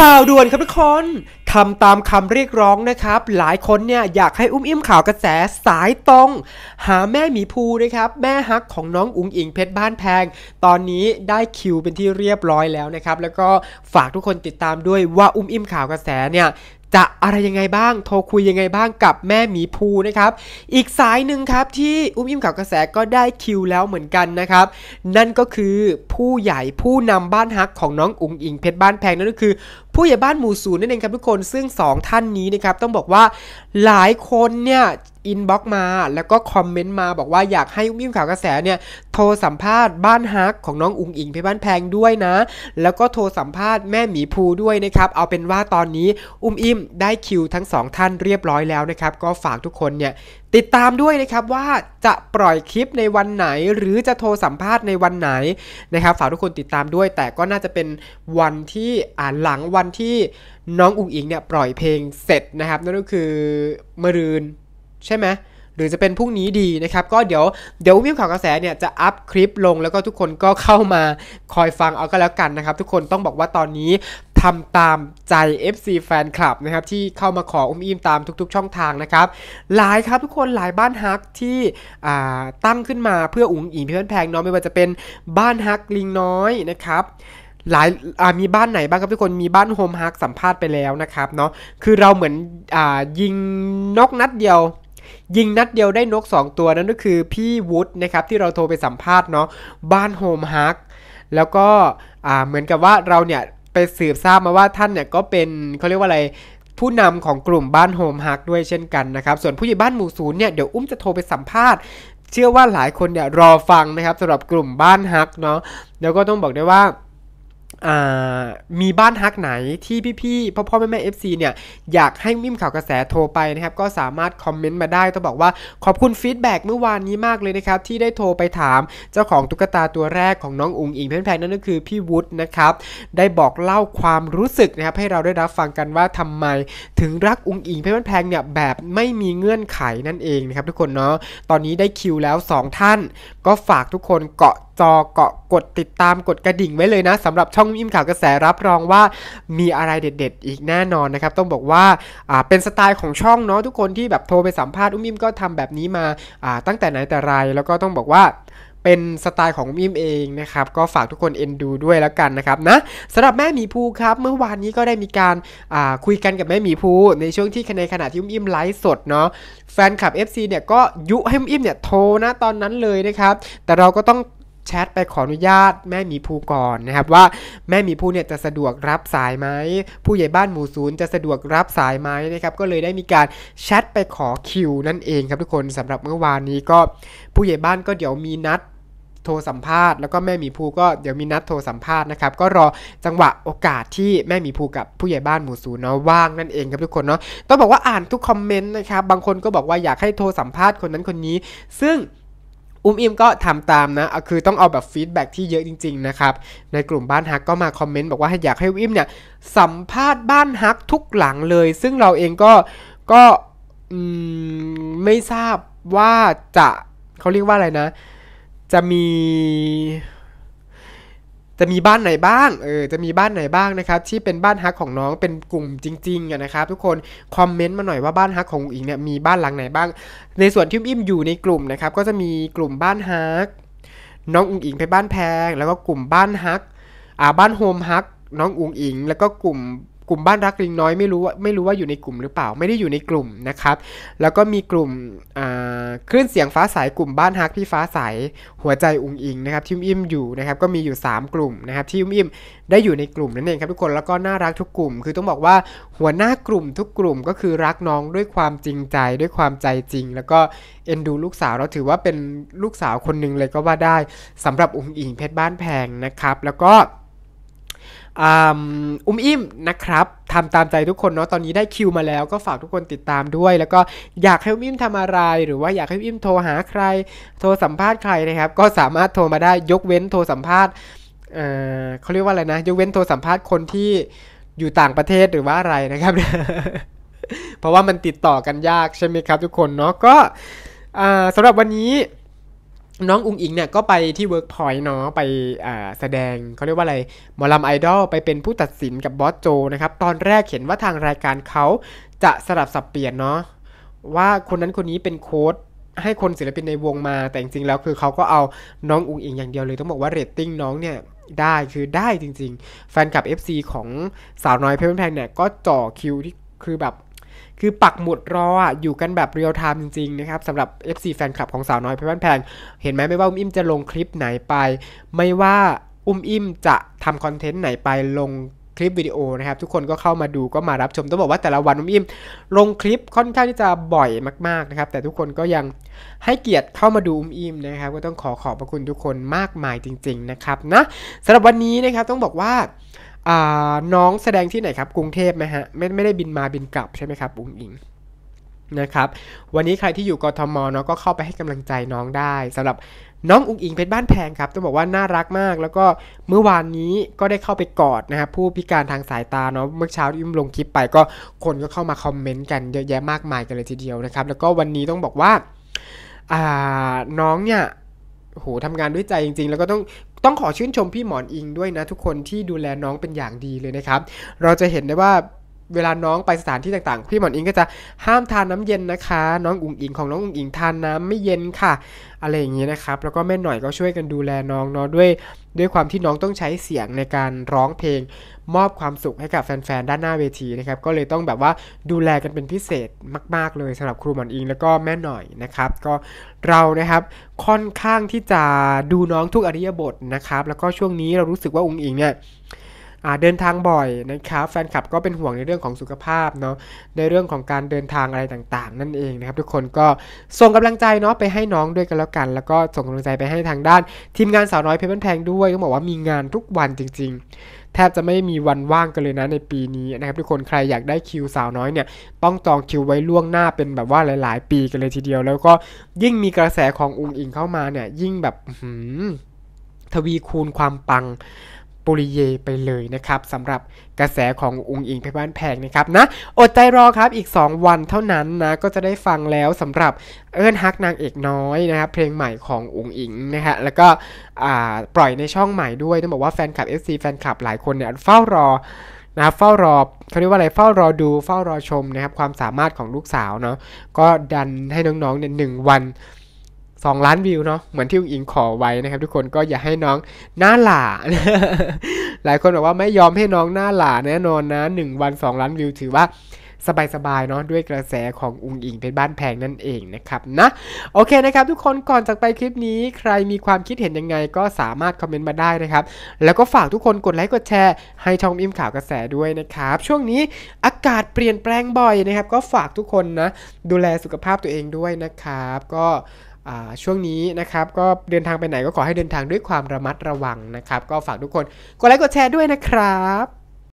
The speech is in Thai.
ข่าวด่วนครับทุกคนทำตามคำเรียกร้องนะครับ หลายคนเนี่ยอยากให้อุ้มอิ่มข่าวกระแสสายตรงหาแม่หมีภูนะครับแม่ฮักของน้องอุ้งอิงเพชรบ้านแพง ตอนนี้ได้คิวเป็นที่เรียบร้อยแล้วนะครับแล้วก็ฝากทุกคนติดตามด้วยว่าอุ้มอิ่มข่าวกระแสเนี่ยจะอะไรยังไงบ้างโทรคุยยังไงบ้างกับแม่หมีภูนะครับอีกสายหนึ่งครับที่อุ้มอิ่มข่าวกระแสก็ได้คิวแล้วเหมือนกันนะครับนั่นก็คือผู้ใหญ่ผู้นำบ้านฮักของน้องอุ้งอิงเพชรบ้านแพงนั่นก็คือผู้ใหญ่บ้านหมู่ศูนย์นั่นเองครับทุกคน ซึ่ง 2 ท่านนี้นะครับ ต้องบอกว่าหลายคนเนี่ยอินบ็อกมาแล้วก็คอมเมนต์มาบอกว่าอยากให้อุ้มิ้มข่าวกระแสเนี่ยโทรสัมภาษณ์บ้านฮักของน้องอุงอิงเพช่บ้านแพงด้วยนะ แล้วก็โทรสัมภาษณ์แม่หมีภูด้วยนะครับเอาเป็นว่าตอนนี้อุ้มอิ่มได้คิวทั้งสองท่านเรียบร้อยแล้วนะครับก็ฝากทุกคนเนี่ยติดตามด้วยนะครับว่าจะปล่อยคลิปในวันไหน หรือจะโทรสัมภาษณ์ในวันไหนนะครับฝากทุกคนติดตามด้วย แต่ก็น่าจะเป็นวันที่อ่าหลังวันที่น้องอุ๋งอิงเนี่ยปล่อยเพลงเสร็จนะครับนั่นก็คือมรืนใช่ไหม หรือจะเป็นพรุ่งนี้ดีนะครับ ก็เดี๋ยวเดี๋ยวมิวข่าวกระแสเนี่ยจะอัพคลิปลงแล้วก็ทุกคนก็เข้ามาคอยฟังเอาก็แล้วกันนะครับทุกคน ต้องบอกว่าตอนนี้ทำตามใจ FC แฟนคลับนะครับที่เข้ามาขออุ้มอิ่มตามทุกๆ ช่องทางนะครับ หลายครับทุกคน หลายบ้านฮักที่ตั้งขึ้นมาเพื่ออุ้มอิ่มเพื่อนแพงน้องไม่ว่าจะเป็นบ้านฮักลิงน้อยนะครับ หลายมีบ้านไหนบ้างครับทุกคน มีบ้านโฮมฮักสัมภาษณ์ไปแล้วนะครับเนาะ คือเราเหมือนยิงนกนัดเดียวยิงนัดเดียวได้นก 2 ตัวนั่นก็คือ พี่วุฒินะครับที่เราโทรไปสัมภาษณ์เนาะ บ้านโฮมฮัก แล้วก็เหมือนกับว่าเราเนี่ย ไปสืบทราบมาว่าท่านเนี่ยก็เป็นเขาเรียกว่าอะไรผู้นำของกลุ่มบ้านโฮมฮักด้วยเช่นกันนะครับส่วนผู้ใหญ่บ้านหมู่ศูนย์เนี่ย เดี๋ยวอุ้มจะโทรไปสัมภาษณ์ เชื่อว่าหลายคนเนี่ยรอฟังนะครับสำหรับกลุ่มบ้านฮักเนาะแล้วก็ต้องบอกได้ว่ามีบ้านฮักไหนที่พี่ๆพ่อพ่อแม่แม่เอฟซีเนี่ยอยากให้มิมข่าวกระแสโทรไปนะครับก็สามารถคอมเมนต์มาได้ต้องบอกว่าขอบคุณฟีดแบ็กเมื่อวานนี้มากเลยนะครับที่ได้โทรไปถามเจ้าของตุ๊กตาตัวแรกของน้องอุงอิงพนแพงนั่นก็คือพี่วุฒินะครับได้บอกเล่าความรู้สึกนะครับให้เราได้รับฟังกันว่าทำไม ถึงรักอุงอิงพนแพงเนี่ยแบบไม่มีเงื่อนไขนั่นเองนะครับทุกคนเนาะตอนนี้ได้คิวแล้ว 2 ท่าน ก็ฝากทุกคนเกาะจอเกาะกดติดตามกดกระดิ่งไว้เลยนะสำหรับช่องอิมข่าวกระแสรับรองว่า มีอะไรเด็ดๆอีกแน่นอนนะครับต้องบอกว่าเป็นสไตล์ของช่องเนาะทุกคนที่แบบโทรไปสัมภาษณ์อุ้มอิมก็ทำแบบนี้มาตั้งแต่ไหนแต่ไรแล้วก็ต้องบอกว่าเป็นสไตล์ของมิมเองนะครับก็ฝากทุกคนเอ็นดูด้วยแล้วกันนะครับนะสำหรับแม่มีภูครับ เมื่อวานนี้ก็ได้มีการคุยกันกับแม่มีภูในช่วงที่ในขณะที่มิมไลฟ์สดเนาะแฟนคลับ FC เนี่ยก็ยุให้มิมเนี่ยโทรนะตอนนั้นเลยนะครับแต่เราก็ต้องแชทไปขออนุญาตแม่มีภูก่อนนะครับ ว่าแม่มีภูเนี่ยจะสะดวกรับสายไหม ผู้ใหญ่บ้านหมู่ศูนย์จะสะดวกรับสายไหมนะครับก็เลยได้มีการแชทไปขอคิวนั่นเอง ครับทุกคนสำหรับเมื่อวานนี้ก็ผู้ใหญ่บ้านก็เดี๋ยวมีนัดโทรสัมภาษณ์แล้วก็แม่มีภูก็เดี๋ยวมีนัดโทรสัมภาษณ์นะครับก็รอจังหวะโอกาสที่ แม่มีภูกับผู้ใหญ่บ้านหมู่ศูนย์เนาะว่างนั่นเองครับทุกคนเนาะต้องบอกว่าอ่านทุกคอมเมนต์นะครับบางคนก็บอกว่าอยากให้โทรสัมภาษณ์คนนั้นคนนี้ ซึ่งอุ้มอิมก็ทำตามนะ คือต้องเอาแบบฟีดแบ็ที่เยอะจริงๆนะครับ ในกลุ่มบ้านฮักก็มาคอมเมนต์บอกว่าอยากให้อุ้มอิมเนี่ย สัมภาษณ์บ้านฮักทุกหลังเลย ซึ่งเราเองก็ก็ไม่ทราบว่าจะเขาเรียกว่าอะไรนะ จะมีจะมีบ้านไหนบ้าง เออ จะมีบ้านไหนบ้างนะครับ ที่เป็นบ้านฮักของน้องเป็นกลุ่มจริง ๆ นะครับ ทุกคน คอมเมนต์มาหน่อยว่าบ้านฮักของอิงเนี่ยมีบ้านหลังไหนบ้าง ในส่วนที่อิ่มอยู่ในกลุ่มนะครับก็จะมีกลุ่มบ้านฮัก น้องอุงอิงไปบ้านแพง แล้วก็กลุ่มบ้านฮัก อ่าบ้านโฮมฮัก น้องอุงอิง แล้วก็กลุ่มกลุ่มบ้านรักลิงน้อยไม่รู้ว่าไม่รู้ว่าอยู่ในกลุ่มหรือเปล่าไม่ได้อยู่ในกลุ่มนะครับ แล้วก็มีกลุ่มคลื่นเสียงฟ้าสายกลุ่มบ้านฮักที่ฟ้าสายหัวใจอุงอิงนะครับที่อิ่มอยู่นะครับก็มีอยู่ 3 กลุ่มนะครับที่อิ่มได้อยู่ในกลุ่มนั่นเองครับทุกคนแล้วก็น่ารักทุกกลุ่ม คือต้องบอกว่าหัวหน้ากลุ่ม ทุกกลุ่มก็คือรักน้องด้วยความจริงใจด้วยความใจจริง แล้วก็เอ็นดูลูกสาวเราถือว่าเป็นลูกสาวคนหนึ่งเลยก็ว่าได้สำหรับอุงอิงเพชรบ้านแพงนะครับ แล้วก็อุ้มอิ่มนะครับทำตามใจทุกคนเนาะตอนนี้ได้คิวมาแล้วก็ฝากทุกคนติดตามด้วย แล้วก็อยากให้อุ้มอิ่มทำอะไร หรือว่าอยากให้อุ้มอิ่มโทรหาใคร โทรสัมภาษณ์ใครนะครับ ก็สามารถโทรมาได้ยกเว้นโทรสัมภาษณ์เขาเรียกว่าอะไรนะ ยกเว้นโทรสัมภาษณ์คนที่อยู่ต่างประเทศหรือว่าอะไรนะครับ เพราะว่ามันติดต่อกันยากใช่ไหมครับทุกคนเนาะก็สำหรับวันนี้น้องอุงอิงเนี่ยก็ไปที่เวิร์กพอยต์เนาะไปแสดงเขาเรียกว่าอะไรหมอลำไอดอลไปเป็นผู้ตัดสินกับบอสโจนะครับตอนแรกเห็นว่าทางรายการเขาจะสลับสับเปลี่ยนเนาะว่าคนนั้นคนนี้เป็นโค้ดให้คนศิลปินในวงมาแต่จริงๆ แล้วคือเขาก็เอาน้องอุงอิงอย่างเดียวเลย ต้องบอกว่าเรตติ้งน้องเนี่ยได้คือได้จริงๆ แฟนคลับ FC ของสาวน้อยเพินแพงเนี่ยก็จ่อคิวที่คือแบบคือปักหมุดรออยู่กันแบบเรียลไทม์จริง ๆ นะครับสำหรับ FC แฟนคลับของสาวน้อยเพื่อ้นแพงเห็นไหมไม่ว่าอุ้มอิ่มจะลงคลิปไหนไป ไม่ว่าอุ้มอิ่มจะทำคอนเทนต์ไหนไปลงคลิป วิดีโอนะครับ ทุกคนก็เข้ามาดูก็มารับชม ต้องบอกว่าแต่ละวันอุ้มอิ่มลงคลิปค่อนข้างที่จะบ่อยมาก ๆ นะครับ แต่ทุกคนก็ยังให้เกียรติเข้ามาดูอุ้มอิ่มนะครับ ก็ต้องขอขอบพระคุณทุกคนมากมายจริง ๆ นะครับนะสำหรับวันนี้นะครับต้องบอกว่าน้องแสดงที่ไหนครับกรุงเทพไหมฮะไม่ไม่ได้บินมาบินกลับใช่ไหมครับ อุ้งอิงนะครับวันนี้ใครที่อยู่กรทมเนาะก็เข้าไปให้กำลังใจน้องได้ สำหรับน้องอุ้งอิงเป็นบ้านแพงครับต้องบอกว่าน่ารักมาก แล้วก็เมื่อวานนี้ก็ได้เข้าไปกอดนะครับผู้พิการทางสายตาเนาะเมื่อเช้าที่อิมลงคลิปไปก็คนก็เข้ามาคอมเมนต์กันเยอะแยะมากมายกันเลยทีเดียวนะครับแล้วก็วันนี้ต้องบอกว่าน้องเนี่ยโหทำงานด้วยใจจริง ๆ แล้วก็ต้องต้องขอชื่นชมพี่หมอนอิงด้วยนะทุกคนที่ดูแลน้องเป็นอย่างดีเลยนะครับ เราจะเห็นได้ว่าเวลาน้องไปสถานที่ต่างๆ พี่หมอนอิงก็จะห้ามทานน้ำเย็นนะคะ น้องอุ๋งอิงของน้องอุ๋งอิงทานน้ำไม่เย็นค่ะอะไรอย่างนี้นะครับ แล้วก็แม่หน่อยก็ช่วยกันดูแลน้องเนาะด้วย ด้วยความที่น้องต้องใช้เสียงในการร้องเพลงมอบความสุขให้กับแฟนๆด้านหน้าเวทีนะครับก็เลยต้องแบบว่าดูแลกันเป็นพิเศษมาก ๆ เลยสำหรับครูหมอนอิงแล้วก็แม่หน่อยนะครับ ก็เรานะครับค่อนข้างที่จะดูน้องทุกอริยบทนะครับ แล้วก็ช่วงนี้เรารู้สึกว่าอุ๋งอิงเนี่ยเดินทางบ่อยนะครับแฟนคลับก็เป็นห่วงในเรื่องของสุขภาพเนาะในเรื่องของการเดินทางอะไรต่างๆ นั่นเองนะครับ ทุกคนก็ส่งกำลังใจเนาะไปให้น้องด้วยกันแล้วกัน แล้วก็ส่งกำลังใจไปให้ทางด้าน ทีมงานสาวน้อยเพชรบ้านแพงด้วยต้องบอกว่ามีงานทุกวันจริง ๆ แทบจะไม่มีวันว่างกันเลยนะในปีนี้นะครับทุกคนใครอยากได้คิวสาวน้อยเนี่ยต้องจองคิวไว้ล่วงหน้าเป็นแบบว่าหลาย ๆ ปีกันเลยทีเดียว แล้วก็ยิ่งมีกระแสขององค์อิงเข้ามาเนี่ยยิ่งแบบทวีคูณความปังปุริเยไปเลยนะครับสำหรับกระแสขององค์อิงไปบ้านแพงนะครับนะอดใจรอครับอีก 2 วันเท่านั้นนะก็จะได้ฟังแล้วสำหรับเอิญฮักนางเอกน้อยนะครับเพลงใหม่ขององค์อิงนะฮะแล้วก็ปล่อยในช่องใหม่ด้วยต้องบอกว่าแฟนคลับ FC แฟนคลับหลายคนเนี่ยเฝ้ารอนะเฝ้ารอเขาเรียกว่าอะไรเฝ้ารอดูเฝ้ารอชมนะครับความสามารถของลูกสาวเนาะก็ดันให้น้องๆเนี่ยหนึ่งวัน2 ล้าน วิวเนาะเหมือนที่อุ้งอิงขอไว้นะครับทุกคนก็อย่าให้น้องหน้าหลา หลายคนบอกว่าไม่ยอมให้น้องหน้าหลาแน่นอนนะ 1 วัน 2 ล้านวิว ถือว่าสบายๆเนาะด้วยกระแสของ อุงอิงเป็นบ้านแพงนั่นเองนะครับนะ โอเคนะครับ ทุกคนก่อนจากไปคลิปนี้ใครมีความคิดเห็นยังไง ก็สามารถคอมเมนต์มาได้นะครับแล้วก็ฝากทุกคน กดไลค์กดแชร์ให้ช่องอิมข่าวกระแสด้วยนะครับ ช่วงนี้อากาศเปลี่ยนแปลงบ่อยนะครับ ก็ฝากทุกคนนะ ดูแลสุขภาพตัวเองด้วยนะครับก็ช่วงนี้นะครับก็เดินทางไปไหนก็ขอให้เดินทางด้วยความระมัดระวังนะครับ ก็ฝากทุกคนกดไลค์กดแชร์ด้วยนะครับ